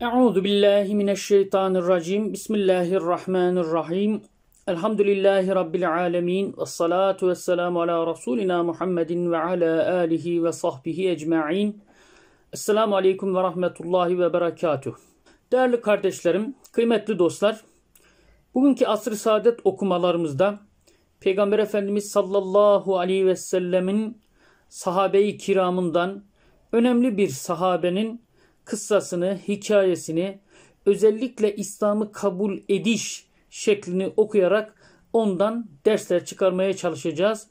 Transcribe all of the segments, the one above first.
Euzu billahi mineşşeytanirracim. Bismillahirrahmanirrahim. Elhamdülillahi rabbil alamin. Ves salatu vesselamu ala rasulina Muhammedin ve ala alihi ve sahbihi ecmaîn. Esselamu aleyküm ve rahmetullahi ve berekatuh. Değerli kardeşlerim, kıymetli dostlar. Bugünkü asr-ı saadet okumalarımızda Peygamber Efendimiz sallallahu aleyhi ve sellemin sahabeyi kiramından önemli bir sahabenin kıssasını, hikayesini özellikle İslam'ı kabul ediş şeklini okuyarak ondan dersler çıkarmaya çalışacağız.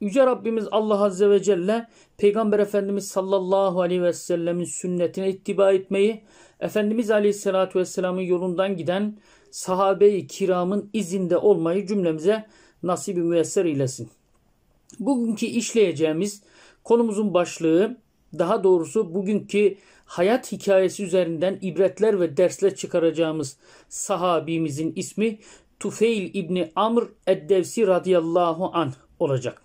Yüce Rabbimiz Allah Azze ve Celle Peygamber Efendimiz sallallahu aleyhi ve sellemin sünnetine ittiba etmeyi, Efendimiz aleyhissalatu vesselamın yolundan giden sahabe-i kiramın izinde olmayı cümlemize nasip-i müyesser eylesin. Bugünkü işleyeceğimiz konumuzun başlığı daha doğrusu bugünkü hayat hikayesi üzerinden ibretler ve dersler çıkaracağımız sahabimizin ismi Tufeil İbni Amr Eddevsi radıyallahu an olacak.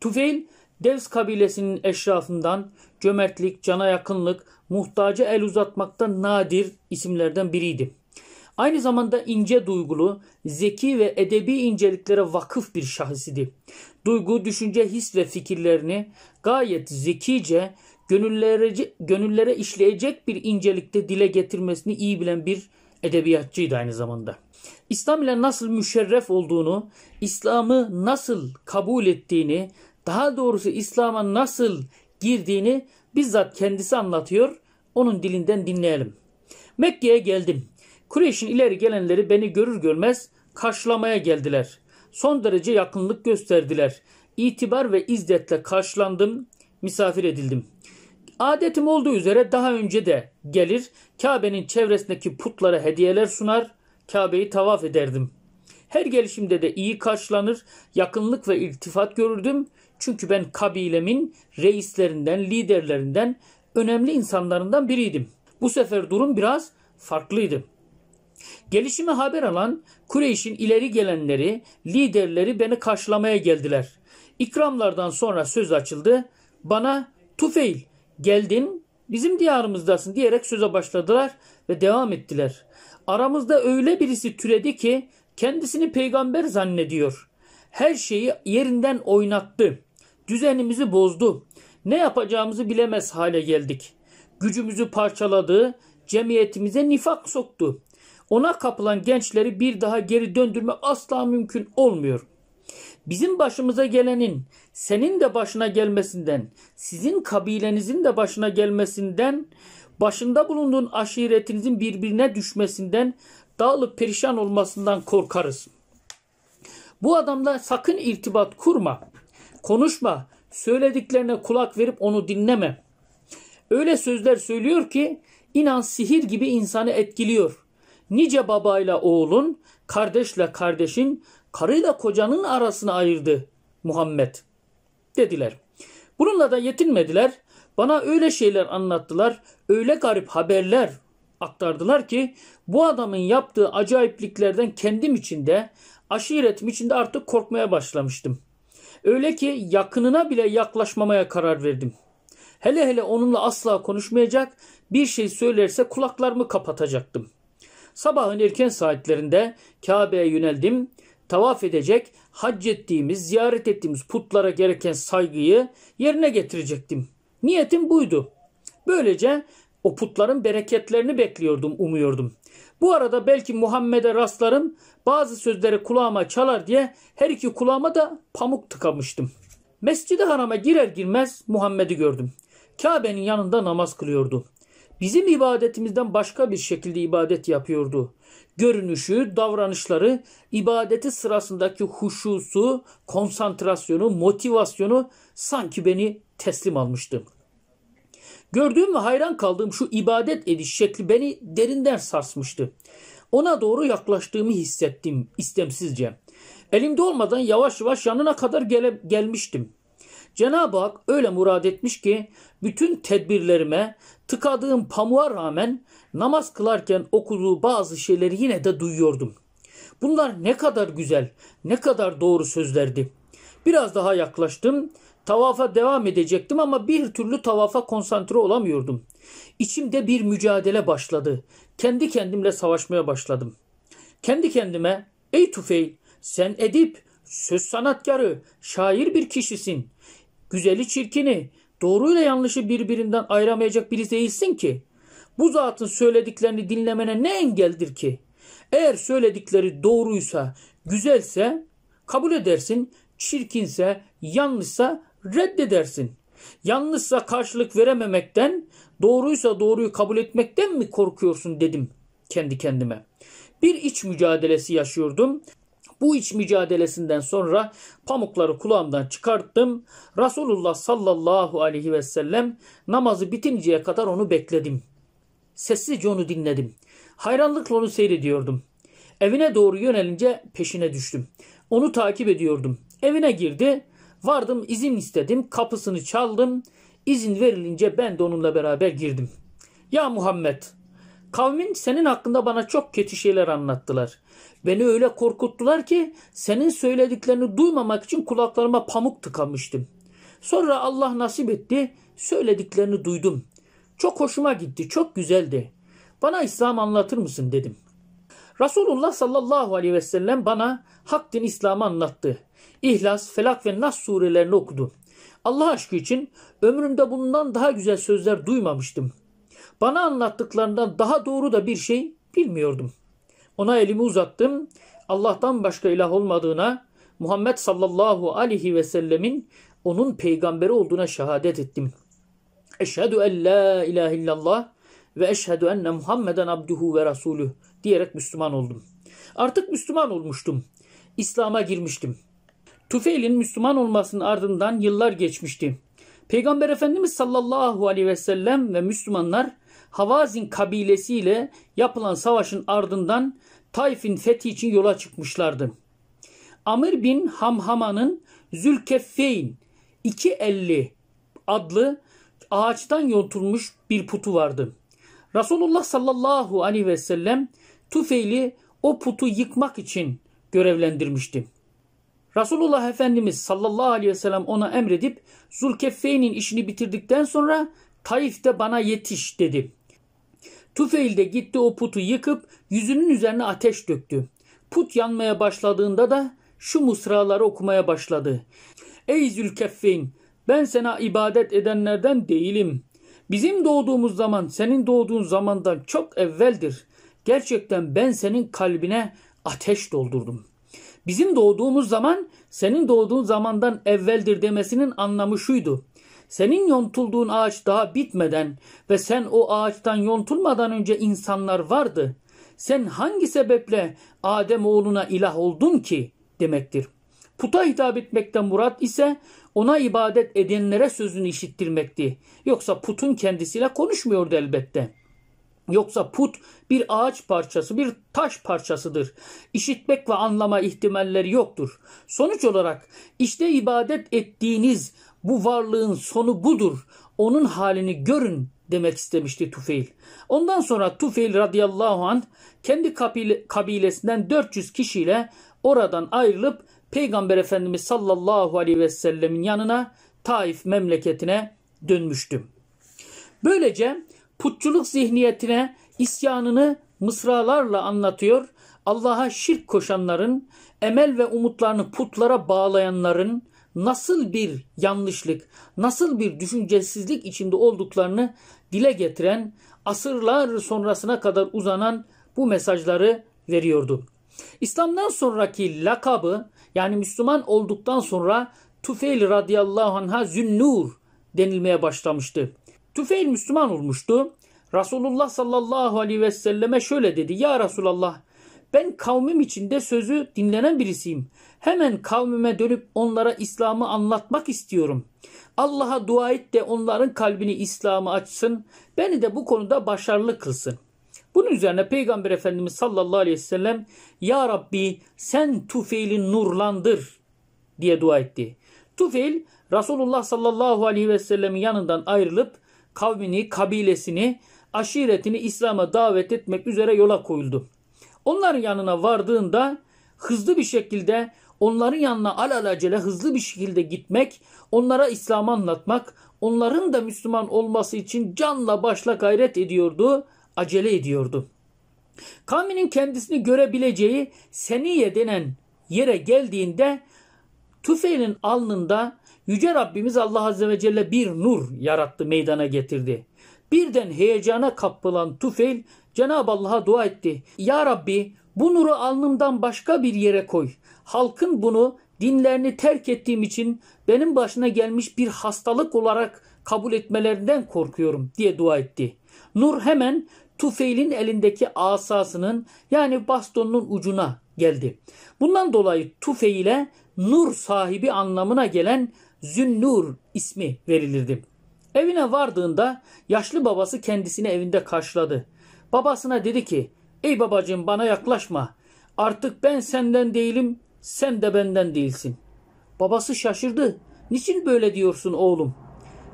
Tufeil Devs kabilesinin eşrafından cömertlik, cana yakınlık, muhtaca el uzatmakta nadir isimlerden biriydi. Aynı zamanda ince duygulu, zeki ve edebi inceliklere vakıf bir şahıs idi. Duygu, düşünce, his ve fikirlerini gayet zekice, gönüllere, gönüllere işleyecek bir incelikte dile getirmesini iyi bilen bir edebiyatçıydı aynı zamanda. İslam ile nasıl müşerref olduğunu, İslam'ı nasıl kabul ettiğini, daha doğrusu İslam'a nasıl girdiğini bizzat kendisi anlatıyor. Onun dilinden dinleyelim. Mekke'ye geldim. Kureyş'in ileri gelenleri beni görür görmez karşılamaya geldiler. Son derece yakınlık gösterdiler. İtibar ve izzetle karşılandım, misafir edildim. Adetim olduğu üzere daha önce de gelir, Kabe'nin çevresindeki putlara hediyeler sunar, Kabe'yi tavaf ederdim. Her gelişimde de iyi karşılanır, yakınlık ve iltifat görürdüm. Çünkü ben kabilemin reislerinden, liderlerinden, önemli insanlarından biriydim. Bu sefer durum biraz farklıydı. Gelişimi haber alan Kureyş'in ileri gelenleri, liderleri beni karşılamaya geldiler. İkramlardan sonra söz açıldı. Bana Tufeil geldin bizim diyarımızdasın diyerek söze başladılar ve devam ettiler. Aramızda öyle birisi türedi ki kendisini peygamber zannediyor. Her şeyi yerinden oynattı. Düzenimizi bozdu. Ne yapacağımızı bilemez hale geldik. Gücümüzü parçaladı, cemiyetimize nifak soktu. Ona kapılan gençleri bir daha geri döndürme asla mümkün olmuyor. Bizim başımıza gelenin senin de başına gelmesinden, sizin kabilenizin de başına gelmesinden, başında bulunduğun aşiretinizin birbirine düşmesinden, dağılıp perişan olmasından korkarız. Bu adamla sakın irtibat kurma. Konuşma. Söylediklerine kulak verip onu dinleme. Öyle sözler söylüyor ki inan sihir gibi insanı etkiliyor nice babayla oğlun, kardeşle kardeşin, karıyla kocanın arasını ayırdı Muhammed dediler. Bununla da yetinmediler. Bana öyle şeyler anlattılar, öyle garip haberler aktardılar ki bu adamın yaptığı acayipliklerden kendim içinde, aşiretim içinde artık korkmaya başlamıştım. Öyle ki yakınına bile yaklaşmamaya karar verdim. Hele hele onunla asla konuşmayacak, bir şey söylerse kulaklarımı kapatacaktım. Sabahın erken saatlerinde Kabe'ye yöneldim. Tavaf edecek, hac ettiğimiz, ziyaret ettiğimiz putlara gereken saygıyı yerine getirecektim. Niyetim buydu. Böylece o putların bereketlerini bekliyordum, umuyordum. Bu arada belki Muhammed'e rastlarım, bazı sözleri kulağıma çalar diye her iki kulağıma da pamuk tıkamıştım. Mescid-i Haram'a girer girmez Muhammed'i gördüm. Kabe'nin yanında namaz kılıyordu bizim ibadetimizden başka bir şekilde ibadet yapıyordu. Görünüşü, davranışları, ibadeti sırasındaki huşusu, konsantrasyonu, motivasyonu sanki beni teslim almıştı. Gördüğüm ve hayran kaldığım şu ibadet ediş şekli beni derinden sarsmıştı. Ona doğru yaklaştığımı hissettim istemsizce. Elimde olmadan yavaş yavaş yanına kadar gele, gelmiştim. Cenab-ı Hak öyle murad etmiş ki bütün tedbirlerime Tıkadığım pamuğa rağmen namaz kılarken okuduğu bazı şeyleri yine de duyuyordum. Bunlar ne kadar güzel, ne kadar doğru sözlerdi. Biraz daha yaklaştım. Tavafa devam edecektim ama bir türlü tavafa konsantre olamıyordum. İçimde bir mücadele başladı. Kendi kendimle savaşmaya başladım. Kendi kendime ey Tufey sen edip, söz sanatkarı, şair bir kişisin. Güzeli çirkini, doğruyla yanlışı birbirinden ayıramayacak biri değilsin ki. Bu zatın söylediklerini dinlemene ne engeldir ki? Eğer söyledikleri doğruysa, güzelse kabul edersin, çirkinse, yanlışsa reddedersin. Yanlışsa karşılık verememekten, doğruysa doğruyu kabul etmekten mi korkuyorsun dedim kendi kendime. Bir iç mücadelesi yaşıyordum. Bu iç mücadelesinden sonra pamukları kulağımdan çıkarttım. Resulullah sallallahu aleyhi ve sellem namazı bitinceye kadar onu bekledim. Sessizce onu dinledim. Hayranlıkla onu seyrediyordum. Evine doğru yönelince peşine düştüm. Onu takip ediyordum. Evine girdi. Vardım izin istedim. Kapısını çaldım. İzin verilince ben de onunla beraber girdim. Ya Muhammed Kavmin senin hakkında bana çok kötü şeyler anlattılar. Beni öyle korkuttular ki senin söylediklerini duymamak için kulaklarıma pamuk tıkamıştım. Sonra Allah nasip etti, söylediklerini duydum. Çok hoşuma gitti, çok güzeldi. Bana İslam anlatır mısın dedim. Resulullah sallallahu aleyhi ve sellem bana hak din İslam'ı anlattı. İhlas, Felak ve Nas surelerini okudu. Allah aşkı için ömrümde bundan daha güzel sözler duymamıştım.'' Bana anlattıklarından daha doğru da bir şey bilmiyordum. Ona elimi uzattım. Allah'tan başka ilah olmadığına, Muhammed sallallahu aleyhi ve sellemin onun peygamberi olduğuna şehadet ettim. Eşhedü en la ilahe illallah ve eşhedü enne Muhammeden abduhu ve rasulü diyerek Müslüman oldum. Artık Müslüman olmuştum. İslam'a girmiştim. Tufeil'in Müslüman olmasının ardından yıllar geçmişti. Peygamber Efendimiz sallallahu aleyhi ve sellem ve Müslümanlar Havazin kabilesiyle yapılan savaşın ardından Tayfin fethi için yola çıkmışlardı. Amir bin Hamhama'nın Zülkeffeyn 250 adlı ağaçtan yontulmuş bir putu vardı. Resulullah sallallahu aleyhi ve sellem Tufeyl'i o putu yıkmak için görevlendirmişti. Resulullah Efendimiz sallallahu aleyhi ve sellem ona emredip Zulkeffeyn'in işini bitirdikten sonra Taif'te bana yetiş dedi. Tufeil de gitti o putu yıkıp yüzünün üzerine ateş döktü. Put yanmaya başladığında da şu mısraları okumaya başladı. Ey Zülkeffeyn ben sana ibadet edenlerden değilim. Bizim doğduğumuz zaman senin doğduğun zamandan çok evveldir. Gerçekten ben senin kalbine ateş doldurdum.'' Bizim doğduğumuz zaman senin doğduğun zamandan evveldir demesinin anlamı şuydu. Senin yontulduğun ağaç daha bitmeden ve sen o ağaçtan yontulmadan önce insanlar vardı. Sen hangi sebeple Adem oğluna ilah oldun ki demektir. Puta hitap etmekten murat ise ona ibadet edenlere sözünü işittirmekti. Yoksa putun kendisiyle konuşmuyordu elbette.'' Yoksa put bir ağaç parçası, bir taş parçasıdır. İşitmek ve anlama ihtimalleri yoktur. Sonuç olarak işte ibadet ettiğiniz bu varlığın sonu budur. Onun halini görün demek istemişti Tufeil. Ondan sonra Tufeil radıyallahu an kendi kabile, kabilesinden 400 kişiyle oradan ayrılıp Peygamber Efendimiz sallallahu aleyhi ve sellemin yanına Taif memleketine dönmüştüm. Böylece putçuluk zihniyetine isyanını mısralarla anlatıyor. Allah'a şirk koşanların, emel ve umutlarını putlara bağlayanların nasıl bir yanlışlık, nasıl bir düşüncesizlik içinde olduklarını dile getiren, asırlar sonrasına kadar uzanan bu mesajları veriyordu. İslam'dan sonraki lakabı yani Müslüman olduktan sonra Tufeil radıyallahu anh'a zünnur denilmeye başlamıştı. Tüfeil Müslüman olmuştu. Resulullah sallallahu aleyhi ve selleme şöyle dedi. Ya Resulallah ben kavmim içinde sözü dinlenen birisiyim. Hemen kavmime dönüp onlara İslam'ı anlatmak istiyorum. Allah'a dua et de onların kalbini İslam'a açsın. Beni de bu konuda başarılı kılsın. Bunun üzerine Peygamber Efendimiz sallallahu aleyhi ve sellem Ya Rabbi sen Tufeil'i nurlandır diye dua etti. Tufeil Resulullah sallallahu aleyhi ve sellemin yanından ayrılıp kavmini, kabilesini, aşiretini İslam'a davet etmek üzere yola koyuldu. Onların yanına vardığında hızlı bir şekilde onların yanına alelacele hızlı bir şekilde gitmek, onlara İslam'ı anlatmak, onların da Müslüman olması için canla başla gayret ediyordu, acele ediyordu. Kavminin kendisini görebileceği Seniye denen yere geldiğinde Tüfeil'in alnında Yüce Rabbimiz Allah Azze ve Celle bir nur yarattı, meydana getirdi. Birden heyecana kapılan Tufeil Cenab-ı Allah'a dua etti. Ya Rabbi bu nuru alnımdan başka bir yere koy. Halkın bunu dinlerini terk ettiğim için benim başına gelmiş bir hastalık olarak kabul etmelerinden korkuyorum diye dua etti. Nur hemen Tufeil'in elindeki asasının yani bastonunun ucuna geldi. Bundan dolayı Tufeil'e nur sahibi anlamına gelen Zünnur ismi verilirdi. Evine vardığında yaşlı babası kendisini evinde karşıladı. Babasına dedi ki ey babacığım bana yaklaşma artık ben senden değilim sen de benden değilsin. Babası şaşırdı. Niçin böyle diyorsun oğlum?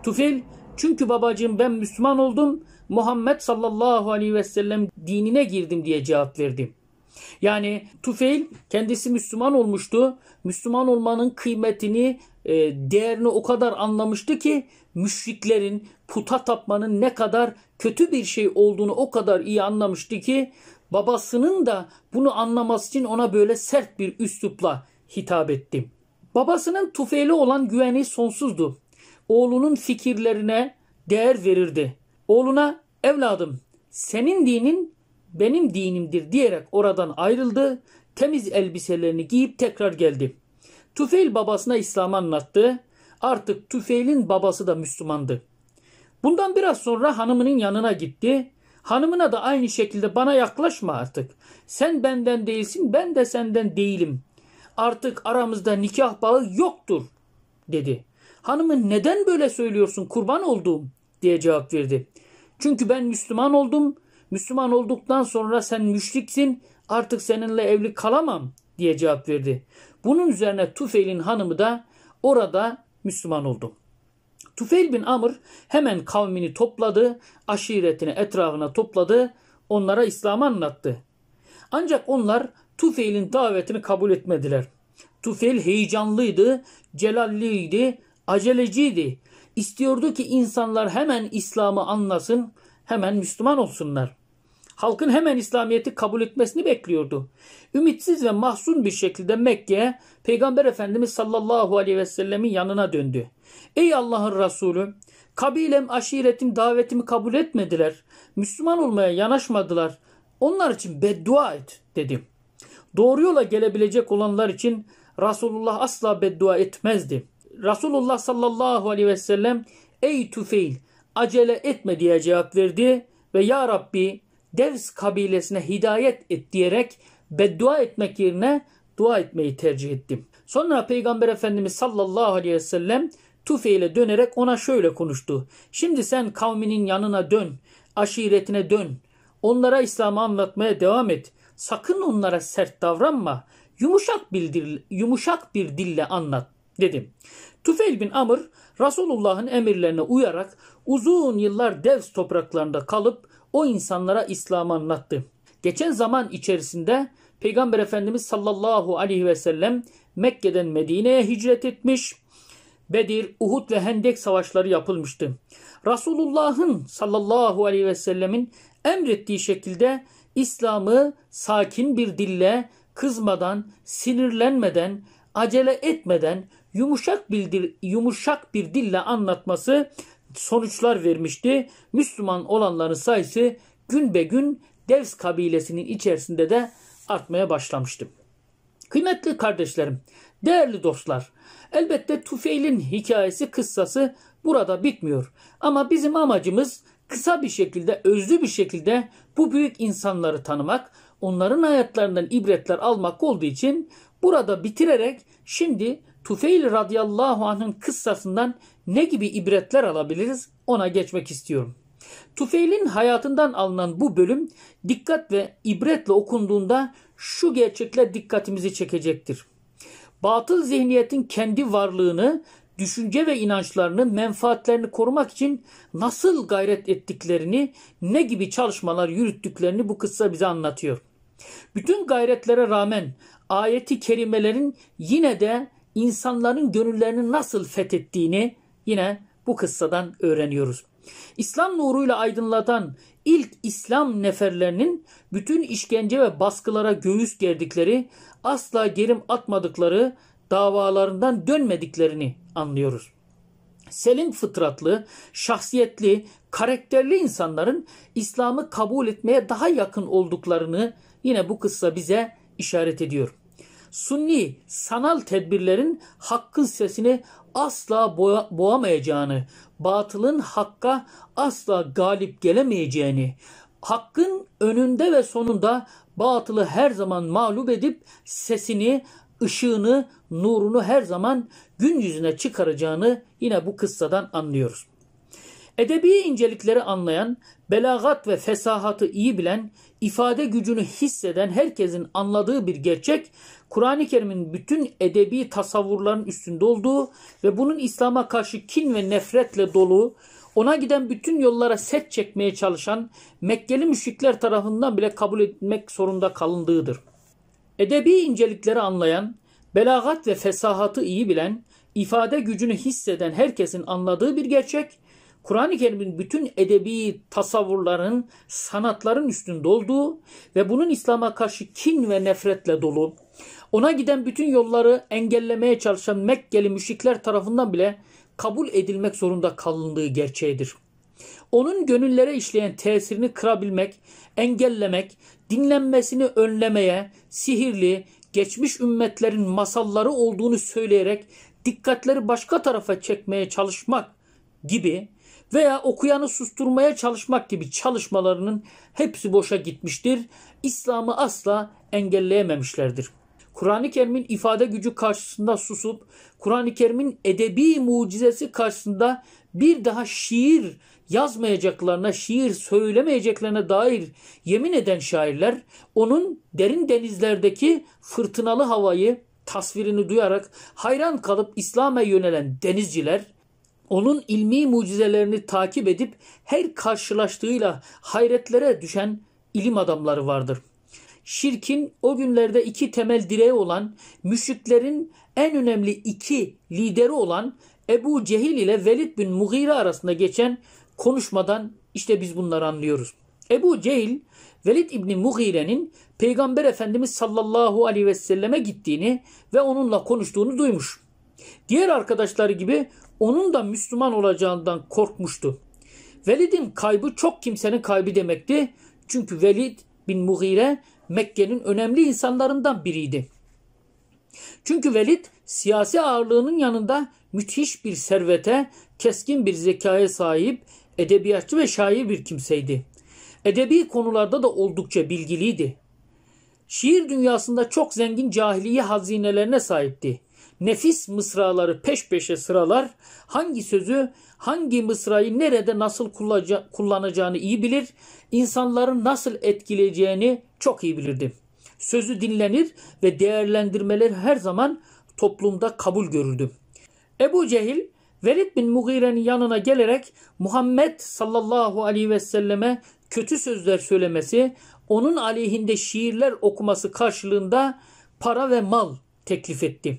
Tufil çünkü babacığım ben Müslüman oldum. Muhammed sallallahu aleyhi ve sellem dinine girdim diye cevap verdi. Yani Tufeil kendisi Müslüman olmuştu. Müslüman olmanın kıymetini, e, değerini o kadar anlamıştı ki müşriklerin puta tapmanın ne kadar kötü bir şey olduğunu o kadar iyi anlamıştı ki babasının da bunu anlaması için ona böyle sert bir üslupla hitap ettim. Babasının tufeyle olan güveni sonsuzdu. Oğlunun fikirlerine değer verirdi. Oğluna evladım senin dinin benim dinimdir diyerek oradan ayrıldı temiz elbiselerini giyip tekrar geldi. Tufeil babasına İslam'ı anlattı. Artık Tufeil'in babası da Müslümandı. Bundan biraz sonra hanımının yanına gitti. Hanımına da aynı şekilde bana yaklaşma artık. Sen benden değilsin, ben de senden değilim. Artık aramızda nikah bağı yoktur dedi. Hanımı neden böyle söylüyorsun kurban olduğum diye cevap verdi. Çünkü ben Müslüman oldum. Müslüman olduktan sonra sen müşriksin artık seninle evli kalamam diye cevap verdi. Bunun üzerine Tufeil'in hanımı da orada Müslüman oldu. Tufeil bin Amr hemen kavmini topladı, aşiretini etrafına topladı, onlara İslam'ı anlattı. Ancak onlar Tufeil'in davetini kabul etmediler. Tufeil heyecanlıydı, celalliydi, aceleciydi. İstiyordu ki insanlar hemen İslam'ı anlasın, hemen Müslüman olsunlar halkın hemen İslamiyet'i kabul etmesini bekliyordu. Ümitsiz ve mahzun bir şekilde Mekke'ye Peygamber Efendimiz sallallahu aleyhi ve sellemin yanına döndü. Ey Allah'ın Resulü kabilem aşiretim davetimi kabul etmediler. Müslüman olmaya yanaşmadılar. Onlar için beddua et dedim. Doğru yola gelebilecek olanlar için Resulullah asla beddua etmezdi. Resulullah sallallahu aleyhi ve sellem ey tüfeil, acele etme diye cevap verdi ve Ya Rabbi Devs kabilesine hidayet et diyerek beddua etmek yerine dua etmeyi tercih ettim. Sonra Peygamber Efendimiz sallallahu aleyhi ve sellem Tufeil'e dönerek ona şöyle konuştu. Şimdi sen kavminin yanına dön, aşiretine dön. Onlara İslam'ı anlatmaya devam et. Sakın onlara sert davranma. Yumuşak bir, dil, yumuşak bir dille anlat dedim. Tufeil bin Amr Resulullah'ın emirlerine uyarak uzun yıllar Devs topraklarında kalıp o insanlara İslam'ı anlattı. Geçen zaman içerisinde Peygamber Efendimiz sallallahu aleyhi ve sellem Mekke'den Medine'ye hicret etmiş. Bedir, Uhud ve Hendek savaşları yapılmıştı. Resulullah'ın sallallahu aleyhi ve sellemin emrettiği şekilde İslam'ı sakin bir dille, kızmadan, sinirlenmeden, acele etmeden yumuşak bir, yumuşak bir dille anlatması sonuçlar vermişti. Müslüman olanların sayısı gün be gün Devs kabilesinin içerisinde de artmaya başlamıştı. Kıymetli kardeşlerim, değerli dostlar, elbette Tufeil'in hikayesi, kıssası burada bitmiyor. Ama bizim amacımız kısa bir şekilde, özlü bir şekilde bu büyük insanları tanımak, onların hayatlarından ibretler almak olduğu için burada bitirerek şimdi Tufeyl radıyallahu anh'ın kıssasından ne gibi ibretler alabiliriz ona geçmek istiyorum. Tufeyl'in hayatından alınan bu bölüm dikkat ve ibretle okunduğunda şu gerçekle dikkatimizi çekecektir. Batıl zihniyetin kendi varlığını, düşünce ve inançlarını, menfaatlerini korumak için nasıl gayret ettiklerini, ne gibi çalışmalar yürüttüklerini bu kıssa bize anlatıyor. Bütün gayretlere rağmen ayeti kerimelerin yine de insanların gönüllerini nasıl fethettiğini yine bu kıssadan öğreniyoruz. İslam nuruyla aydınlatan ilk İslam neferlerinin bütün işkence ve baskılara göğüs gerdikleri, asla gerim atmadıkları, davalarından dönmediklerini anlıyoruz. Selim fıtratlı, şahsiyetli, karakterli insanların İslam'ı kabul etmeye daha yakın olduklarını yine bu kıssa bize işaret ediyor sunni sanal tedbirlerin hakkın sesini asla boğamayacağını, batılın hakka asla galip gelemeyeceğini, hakkın önünde ve sonunda batılı her zaman mağlup edip sesini, ışığını, nurunu her zaman gün yüzüne çıkaracağını yine bu kıssadan anlıyoruz. Edebi incelikleri anlayan, belagat ve fesahatı iyi bilen, ifade gücünü hisseden herkesin anladığı bir gerçek Kur'an-ı Kerim'in bütün edebi tasavvurların üstünde olduğu ve bunun İslam'a karşı kin ve nefretle dolu, ona giden bütün yollara set çekmeye çalışan Mekkeli müşrikler tarafından bile kabul etmek zorunda kalındığıdır. Edebi incelikleri anlayan, belagat ve fesahatı iyi bilen, ifade gücünü hisseden herkesin anladığı bir gerçek, Kur'an-ı Kerim'in bütün edebi tasavvurların, sanatların üstünde olduğu ve bunun İslam'a karşı kin ve nefretle dolu, ona giden bütün yolları engellemeye çalışan Mekkeli müşrikler tarafından bile kabul edilmek zorunda kalındığı gerçeğidir. Onun gönüllere işleyen tesirini kırabilmek, engellemek, dinlenmesini önlemeye sihirli, geçmiş ümmetlerin masalları olduğunu söyleyerek dikkatleri başka tarafa çekmeye çalışmak gibi veya okuyanı susturmaya çalışmak gibi çalışmalarının hepsi boşa gitmiştir. İslam'ı asla engelleyememişlerdir. Kur'an-ı Kerim'in ifade gücü karşısında susup Kur'an-ı Kerim'in edebi mucizesi karşısında bir daha şiir yazmayacaklarına, şiir söylemeyeceklerine dair yemin eden şairler onun derin denizlerdeki fırtınalı havayı tasvirini duyarak hayran kalıp İslam'a yönelen denizciler onun ilmi mucizelerini takip edip her karşılaştığıyla hayretlere düşen ilim adamları vardır şirkin o günlerde iki temel direği olan, müşriklerin en önemli iki lideri olan Ebu Cehil ile Velid bin Mughire arasında geçen konuşmadan işte biz bunları anlıyoruz. Ebu Cehil, Velid İbni Mughire'nin Peygamber Efendimiz sallallahu aleyhi ve selleme gittiğini ve onunla konuştuğunu duymuş. Diğer arkadaşları gibi onun da Müslüman olacağından korkmuştu. Velid'in kaybı çok kimsenin kaybı demekti. Çünkü Velid bin Mughire Mekke'nin önemli insanlarından biriydi. Çünkü Velid siyasi ağırlığının yanında müthiş bir servete, keskin bir zekaya sahip, edebiyatçı ve şair bir kimseydi. Edebi konularda da oldukça bilgiliydi. Şiir dünyasında çok zengin cahiliye hazinelerine sahipti. Nefis mısraları peş peşe sıralar, hangi sözü hangi mısrayı nerede nasıl kullanacağını iyi bilir, insanların nasıl etkileyeceğini çok iyi bilirdi. Sözü dinlenir ve değerlendirmeler her zaman toplumda kabul görürdü. Ebu Cehil Velid bin Mughire'nin yanına gelerek Muhammed sallallahu aleyhi ve selleme kötü sözler söylemesi, onun aleyhinde şiirler okuması karşılığında para ve mal teklif etti.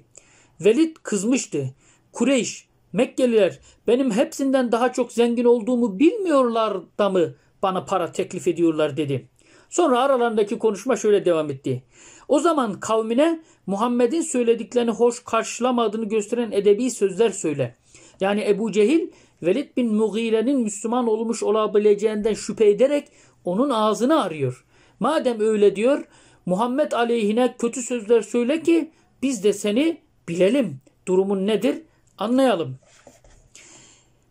Velid kızmıştı. Kureyş Mekkeliler benim hepsinden daha çok zengin olduğumu bilmiyorlar da mı bana para teklif ediyorlar dedi. Sonra aralarındaki konuşma şöyle devam etti. O zaman kavmine Muhammed'in söylediklerini hoş karşılamadığını gösteren edebi sözler söyle. Yani Ebu Cehil Velid bin Mughire'nin Müslüman olmuş olabileceğinden şüphe ederek onun ağzını arıyor. Madem öyle diyor Muhammed aleyhine kötü sözler söyle ki biz de seni bilelim. Durumun nedir? Anlayalım.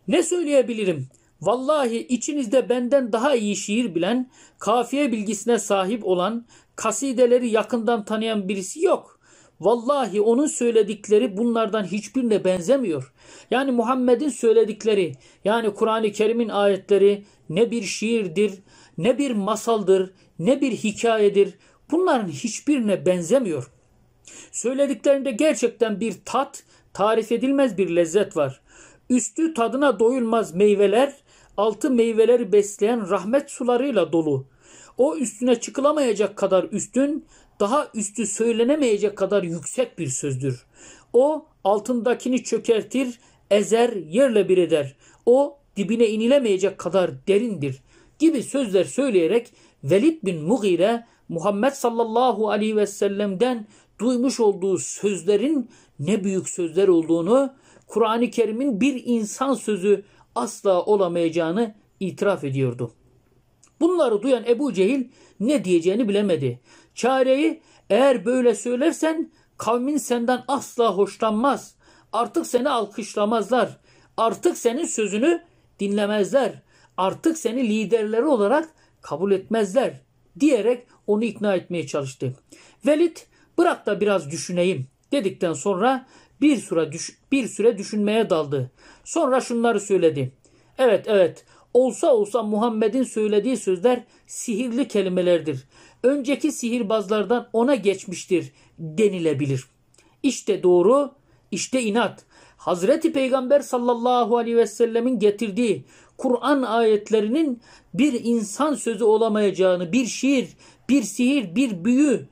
Ne söyleyebilirim? Vallahi içinizde benden daha iyi şiir bilen, kafiye bilgisine sahip olan, kasideleri yakından tanıyan birisi yok. Vallahi onun söyledikleri bunlardan hiçbirine benzemiyor. Yani Muhammed'in söyledikleri, yani Kur'an-ı Kerim'in ayetleri ne bir şiirdir, ne bir masaldır, ne bir hikayedir. Bunların hiçbirine benzemiyor. Söylediklerinde gerçekten bir tat tarif edilmez bir lezzet var. Üstü tadına doyulmaz meyveler, altı meyveleri besleyen rahmet sularıyla dolu. O üstüne çıkılamayacak kadar üstün, daha üstü söylenemeyecek kadar yüksek bir sözdür. O altındakini çökertir, ezer, yerle bir eder. O dibine inilemeyecek kadar derindir gibi sözler söyleyerek Velid bin Mughire Muhammed sallallahu aleyhi ve sellem'den duymuş olduğu sözlerin ne büyük sözler olduğunu, Kur'an-ı Kerim'in bir insan sözü asla olamayacağını itiraf ediyordu. Bunları duyan Ebu Cehil ne diyeceğini bilemedi. Çareyi eğer böyle söylersen kavmin senden asla hoşlanmaz. Artık seni alkışlamazlar. Artık senin sözünü dinlemezler. Artık seni liderleri olarak kabul etmezler diyerek onu ikna etmeye çalıştı. Velid bırak da biraz düşüneyim dedikten sonra bir süre düş bir süre düşünmeye daldı. Sonra şunları söyledi. Evet evet olsa olsa Muhammed'in söylediği sözler sihirli kelimelerdir. Önceki sihirbazlardan ona geçmiştir denilebilir. İşte doğru, işte inat. Hazreti Peygamber sallallahu aleyhi ve sellemin getirdiği Kur'an ayetlerinin bir insan sözü olamayacağını, bir şiir, bir sihir, bir büyü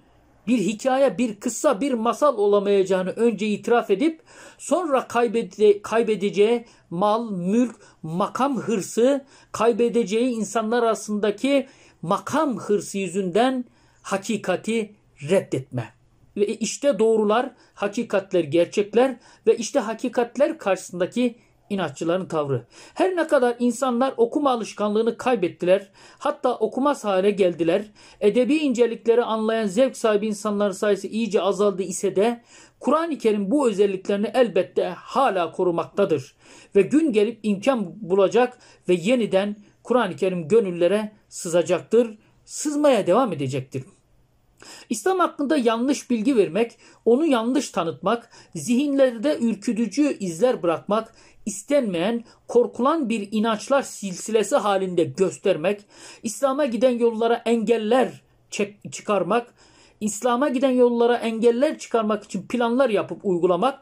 bir hikaye, bir kısa, bir masal olamayacağını önce itiraf edip sonra kaybede, kaybedeceği mal, mülk, makam hırsı, kaybedeceği insanlar arasındaki makam hırsı yüzünden hakikati reddetme. Ve işte doğrular, hakikatler, gerçekler ve işte hakikatler karşısındaki inatçıların tavrı. Her ne kadar insanlar okuma alışkanlığını kaybettiler, hatta okumaz hale geldiler, edebi incelikleri anlayan zevk sahibi insanların sayısı iyice azaldı ise de Kur'an-ı Kerim bu özelliklerini elbette hala korumaktadır ve gün gelip imkan bulacak ve yeniden Kur'an-ı Kerim gönüllere sızacaktır, sızmaya devam edecektir. İslam hakkında yanlış bilgi vermek, onu yanlış tanıtmak, zihinlerde ürkütücü izler bırakmak, istenmeyen, korkulan bir inançlar silsilesi halinde göstermek, İslam'a giden yollara engeller çıkarmak, İslam'a giden yollara engeller çıkarmak için planlar yapıp uygulamak,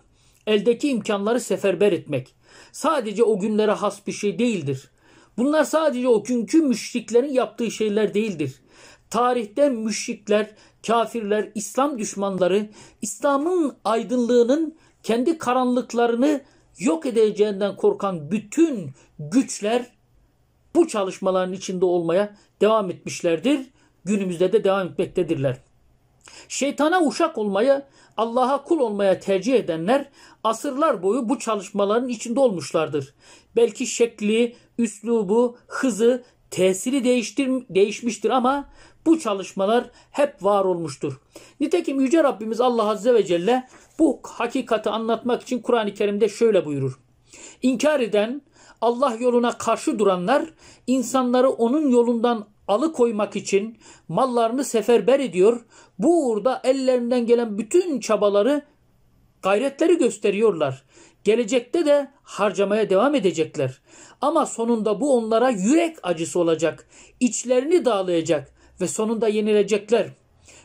eldeki imkanları seferber etmek. Sadece o günlere has bir şey değildir. Bunlar sadece o günkü müşriklerin yaptığı şeyler değildir. Tarihte müşrikler, kafirler, İslam düşmanları İslam'ın aydınlığının kendi karanlıklarını yok edeceğinden korkan bütün güçler bu çalışmaların içinde olmaya devam etmişlerdir. Günümüzde de devam etmektedirler. Şeytana uşak olmayı, Allah'a kul olmaya tercih edenler asırlar boyu bu çalışmaların içinde olmuşlardır. Belki şekli, üslubu, hızı, tesiri değiştir, değişmiştir ama bu çalışmalar hep var olmuştur. Nitekim Yüce Rabbimiz Allah Azze ve Celle bu hakikati anlatmak için Kur'an-ı Kerim'de şöyle buyurur. İnkar eden, Allah yoluna karşı duranlar insanları onun yolundan alıkoymak için mallarını seferber ediyor. Bu uğurda ellerinden gelen bütün çabaları, gayretleri gösteriyorlar. Gelecekte de harcamaya devam edecekler. Ama sonunda bu onlara yürek acısı olacak. İçlerini dağlayacak ve sonunda yenilecekler.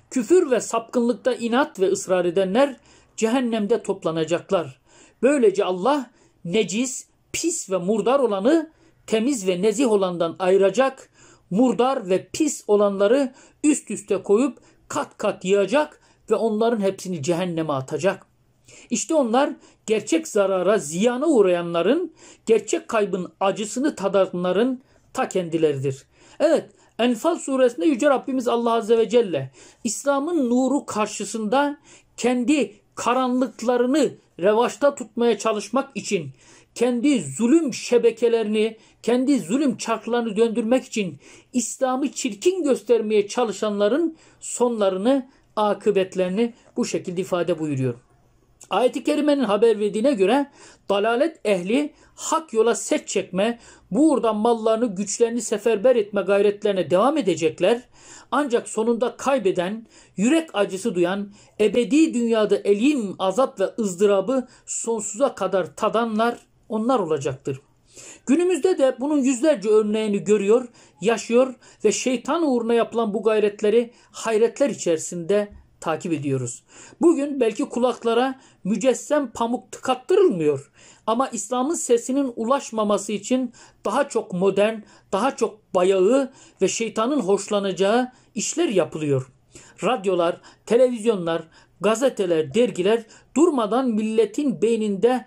Küfür ve sapkınlıkta inat ve ısrar edenler cehennemde toplanacaklar. Böylece Allah necis, pis ve murdar olanı temiz ve nezih olandan ayıracak, murdar ve pis olanları üst üste koyup kat kat yığacak ve onların hepsini cehenneme atacak. İşte onlar gerçek zarara, ziyana uğrayanların, gerçek kaybın acısını tadanların ta kendileridir. Evet, Enfal suresinde Yüce Rabbimiz Allah Azze ve Celle İslam'ın nuru karşısında kendi karanlıklarını revaçta tutmaya çalışmak için kendi zulüm şebekelerini, kendi zulüm çarklarını döndürmek için İslam'ı çirkin göstermeye çalışanların sonlarını, akıbetlerini bu şekilde ifade buyuruyorum. Ayet-i Kerime'nin haber verdiğine göre dalalet ehli hak yola set çekme, buradan mallarını, güçlerini seferber etme gayretlerine devam edecekler. Ancak sonunda kaybeden, yürek acısı duyan, ebedi dünyada elim, azap ve ızdırabı sonsuza kadar tadanlar onlar olacaktır. Günümüzde de bunun yüzlerce örneğini görüyor, yaşıyor ve şeytan uğruna yapılan bu gayretleri hayretler içerisinde takip ediyoruz. Bugün belki kulaklara mücessem pamuk tıkattırılmıyor. Ama İslam'ın sesinin ulaşmaması için daha çok modern, daha çok bayağı ve şeytanın hoşlanacağı işler yapılıyor. Radyolar, televizyonlar, gazeteler, dergiler durmadan milletin beyninde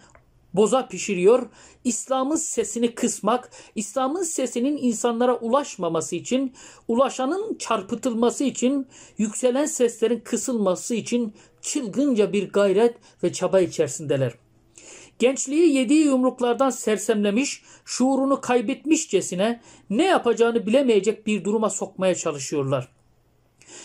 boza pişiriyor. İslam'ın sesini kısmak, İslam'ın sesinin insanlara ulaşmaması için, ulaşanın çarpıtılması için, yükselen seslerin kısılması için çılgınca bir gayret ve çaba içerisindeler. Gençliği yediği yumruklardan sersemlemiş, şuurunu kaybetmişçesine ne yapacağını bilemeyecek bir duruma sokmaya çalışıyorlar.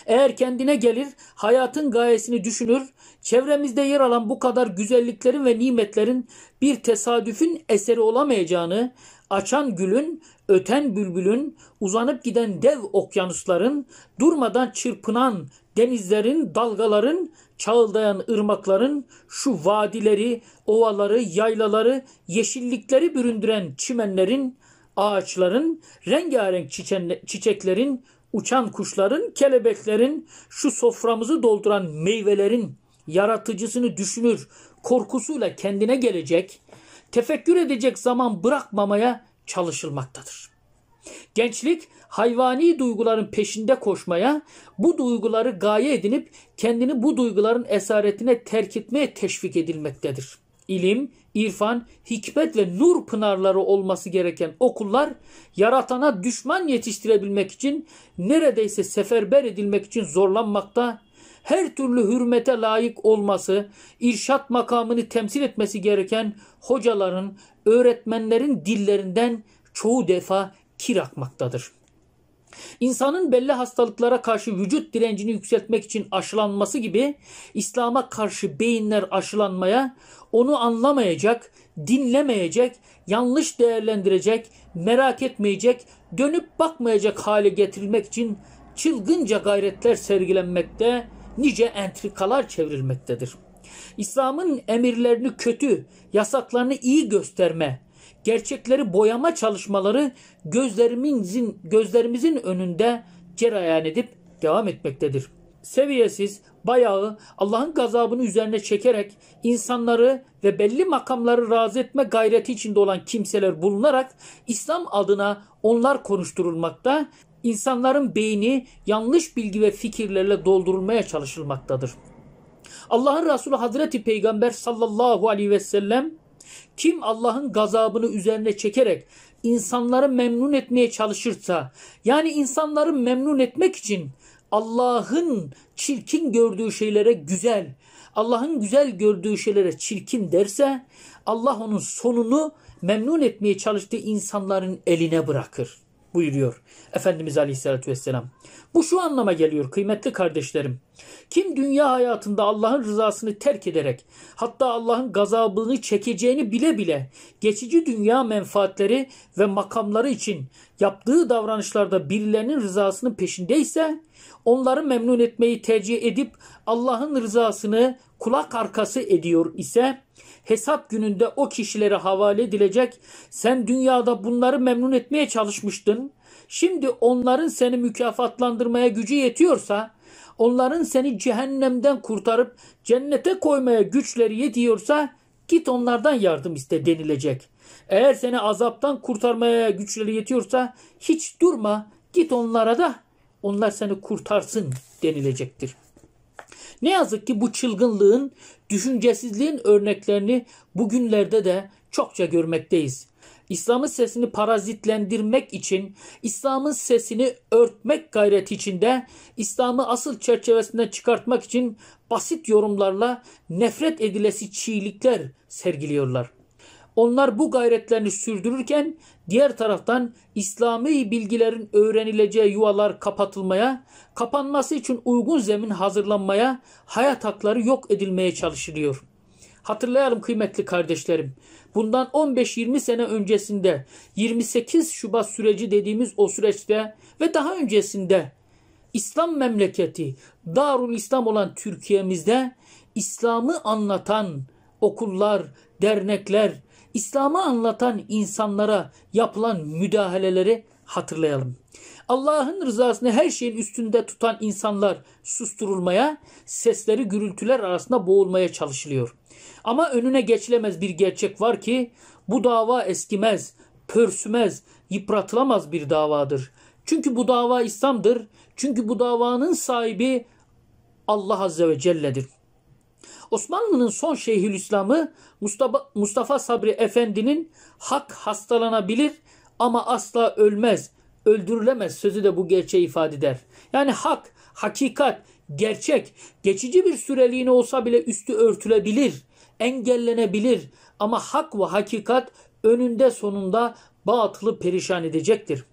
Eğer kendine gelir, hayatın gayesini düşünür, çevremizde yer alan bu kadar güzelliklerin ve nimetlerin bir tesadüfün eseri olamayacağını, açan gülün, öten bülbülün, uzanıp giden dev okyanusların, durmadan çırpınan denizlerin, dalgaların, çağıldayan ırmakların, şu vadileri, ovaları, yaylaları, yeşillikleri büründüren çimenlerin, ağaçların, rengarenk çiçeklerin, uçan kuşların, kelebeklerin, şu soframızı dolduran meyvelerin, yaratıcısını düşünür korkusuyla kendine gelecek, tefekkür edecek zaman bırakmamaya çalışılmaktadır. Gençlik hayvani duyguların peşinde koşmaya, bu duyguları gaye edinip kendini bu duyguların esaretine terk etmeye teşvik edilmektedir. İlim, irfan, hikmet ve nur pınarları olması gereken okullar yaratana düşman yetiştirebilmek için neredeyse seferber edilmek için zorlanmakta her türlü hürmete layık olması, irşat makamını temsil etmesi gereken hocaların, öğretmenlerin dillerinden çoğu defa kir akmaktadır. İnsanın belli hastalıklara karşı vücut direncini yükseltmek için aşılanması gibi İslam'a karşı beyinler aşılanmaya, onu anlamayacak, dinlemeyecek, yanlış değerlendirecek, merak etmeyecek, dönüp bakmayacak hale getirilmek için çılgınca gayretler sergilenmekte nice entrikalar çevrilmektedir. İslam'ın emirlerini kötü, yasaklarını iyi gösterme, gerçekleri boyama çalışmaları gözlerimizin, gözlerimizin önünde cereyan edip devam etmektedir. Seviyesiz, bayağı Allah'ın gazabını üzerine çekerek insanları ve belli makamları razı etme gayreti içinde olan kimseler bulunarak İslam adına onlar konuşturulmakta İnsanların beyni yanlış bilgi ve fikirlerle doldurulmaya çalışılmaktadır. Allah'ın Resulü Hazreti Peygamber sallallahu aleyhi ve sellem kim Allah'ın gazabını üzerine çekerek insanları memnun etmeye çalışırsa yani insanları memnun etmek için Allah'ın çirkin gördüğü şeylere güzel, Allah'ın güzel gördüğü şeylere çirkin derse Allah onun sonunu memnun etmeye çalıştığı insanların eline bırakır buyuruyor Efendimiz Aleyhisselatü Vesselam. Bu şu anlama geliyor kıymetli kardeşlerim. Kim dünya hayatında Allah'ın rızasını terk ederek hatta Allah'ın gazabını çekeceğini bile bile geçici dünya menfaatleri ve makamları için yaptığı davranışlarda birilerinin rızasının peşindeyse onları memnun etmeyi tercih edip Allah'ın rızasını kulak arkası ediyor ise hesap gününde o kişilere havale edilecek. Sen dünyada bunları memnun etmeye çalışmıştın. Şimdi onların seni mükafatlandırmaya gücü yetiyorsa, onların seni cehennemden kurtarıp cennete koymaya güçleri yetiyorsa git onlardan yardım iste denilecek. Eğer seni azaptan kurtarmaya güçleri yetiyorsa hiç durma git onlara da onlar seni kurtarsın denilecektir. Ne yazık ki bu çılgınlığın, düşüncesizliğin örneklerini bugünlerde de çokça görmekteyiz. İslam'ın sesini parazitlendirmek için, İslam'ın sesini örtmek gayreti içinde, İslam'ı asıl çerçevesinden çıkartmak için basit yorumlarla nefret edilesi çiğlikler sergiliyorlar. Onlar bu gayretlerini sürdürürken diğer taraftan İslami bilgilerin öğrenileceği yuvalar kapatılmaya, kapanması için uygun zemin hazırlanmaya, hayat hakları yok edilmeye çalışılıyor. Hatırlayalım kıymetli kardeşlerim. Bundan 15-20 sene öncesinde 28 Şubat süreci dediğimiz o süreçte ve daha öncesinde İslam memleketi, Darul İslam olan Türkiye'mizde İslam'ı anlatan okullar, dernekler, İslam'ı anlatan insanlara yapılan müdahaleleri hatırlayalım. Allah'ın rızasını her şeyin üstünde tutan insanlar susturulmaya, sesleri gürültüler arasında boğulmaya çalışılıyor. Ama önüne geçilemez bir gerçek var ki bu dava eskimez, pörsümez, yıpratılamaz bir davadır. Çünkü bu dava İslam'dır. Çünkü bu davanın sahibi Allah Azze ve Celle'dir. Osmanlı'nın son Şeyhülislam'ı Mustafa, Mustafa Sabri Efendi'nin hak hastalanabilir ama asla ölmez, öldürülemez sözü de bu gerçeği ifade eder. Yani hak, hakikat, gerçek geçici bir süreliğine olsa bile üstü örtülebilir, engellenebilir ama hak ve hakikat önünde sonunda batılı perişan edecektir.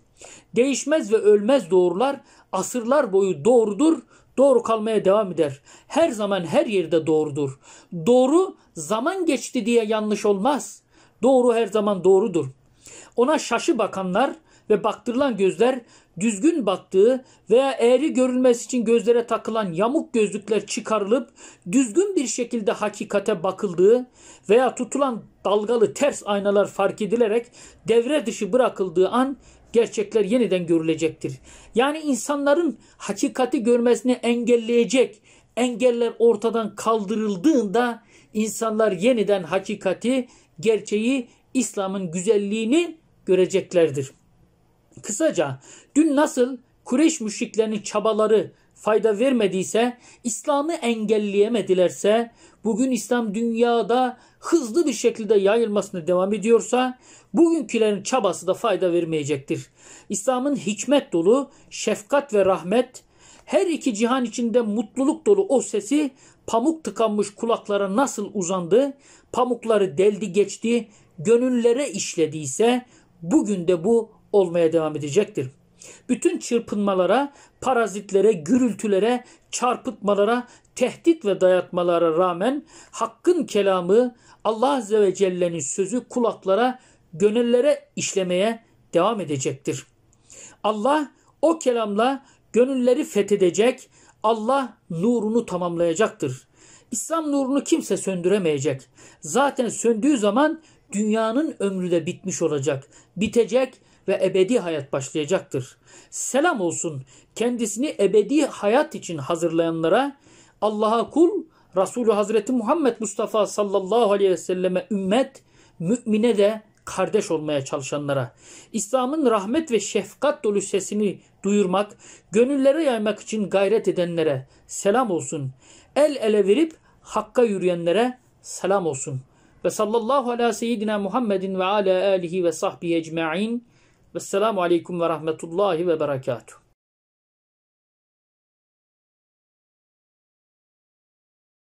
Değişmez ve ölmez doğrular asırlar boyu doğrudur Doğru kalmaya devam eder. Her zaman her yerde doğrudur. Doğru zaman geçti diye yanlış olmaz. Doğru her zaman doğrudur. Ona şaşı bakanlar ve baktırılan gözler düzgün baktığı veya eğri görülmesi için gözlere takılan yamuk gözlükler çıkarılıp düzgün bir şekilde hakikate bakıldığı veya tutulan dalgalı ters aynalar fark edilerek devre dışı bırakıldığı an gerçekler yeniden görülecektir. Yani insanların hakikati görmesini engelleyecek engeller ortadan kaldırıldığında insanlar yeniden hakikati, gerçeği, İslam'ın güzelliğini göreceklerdir. Kısaca dün nasıl Kureyş müşriklerinin çabaları fayda vermediyse, İslam'ı engelleyemedilerse, bugün İslam dünyada hızlı bir şekilde yayılmasını devam ediyorsa, Bugünkülerin çabası da fayda vermeyecektir. İslam'ın hikmet dolu, şefkat ve rahmet, her iki cihan içinde mutluluk dolu o sesi pamuk tıkanmış kulaklara nasıl uzandı, pamukları deldi geçti, gönüllere işlediyse bugün de bu olmaya devam edecektir. Bütün çırpınmalara, parazitlere, gürültülere, çarpıtmalara, tehdit ve dayatmalara rağmen Hakk'ın kelamı, Allah Azze ve Celle'nin sözü kulaklara gönüllere işlemeye devam edecektir. Allah o kelamla gönülleri fethedecek, Allah nurunu tamamlayacaktır. İslam nurunu kimse söndüremeyecek. Zaten söndüğü zaman dünyanın ömrü de bitmiş olacak, bitecek ve ebedi hayat başlayacaktır. Selam olsun kendisini ebedi hayat için hazırlayanlara Allah'a kul, Resulü Hazreti Muhammed Mustafa sallallahu aleyhi ve selleme ümmet, mümine de kardeş olmaya çalışanlara, İslam'ın rahmet ve şefkat dolu sesini duyurmak, gönüllere yaymak için gayret edenlere selam olsun. El ele verip hakka yürüyenlere selam olsun. Ve sallallahu ala seyyidina Muhammedin ve ala alihi ve sahbihi ecma'in. Vesselamu aleyküm ve rahmetullahi ve berekatuhu.